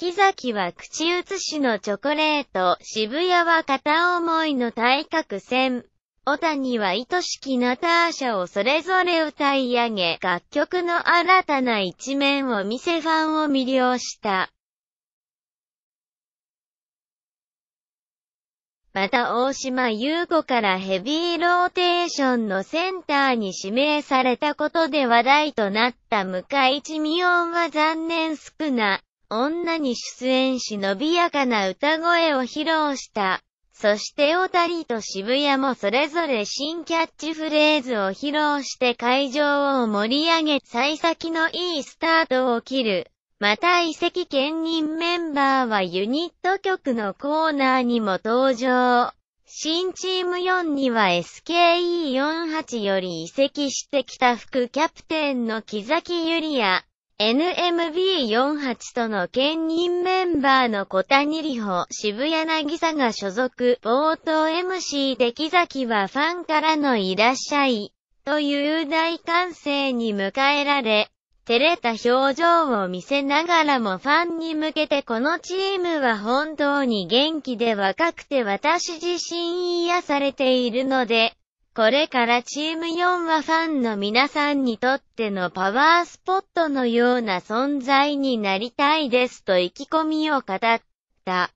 木崎は口移しのチョコレート、渋谷は片思いの対角線。小谷は愛しきナターシャをそれぞれ歌い上げ、楽曲の新たな一面を見せファンを魅了した。また大島優子からヘビーローテーションのセンターに指名されたことで話題となった向井一美音は残念少な。女に出演し伸びやかな歌声を披露した。そして小谷と渋谷もそれぞれ新キャッチフレーズを披露して会場を盛り上げ幸先のいいスタートを切る。また遺跡兼任メンバーはユニット曲のコーナーにも登場。新チーム4には SKE48 より移籍してきた副キャプテンの木崎ゆりや。NMB48 との兼任メンバーの小谷里穂、渋谷渚が所属、冒頭 MC 出来崎はファンからのいらっしゃい、という大歓声に迎えられ、照れた表情を見せながらもファンに向けてこのチームは本当に元気で若くて私自身癒されているので、これからチーム4はファンの皆さんにとってのパワースポットのような存在になりたいですと意気込みを語った。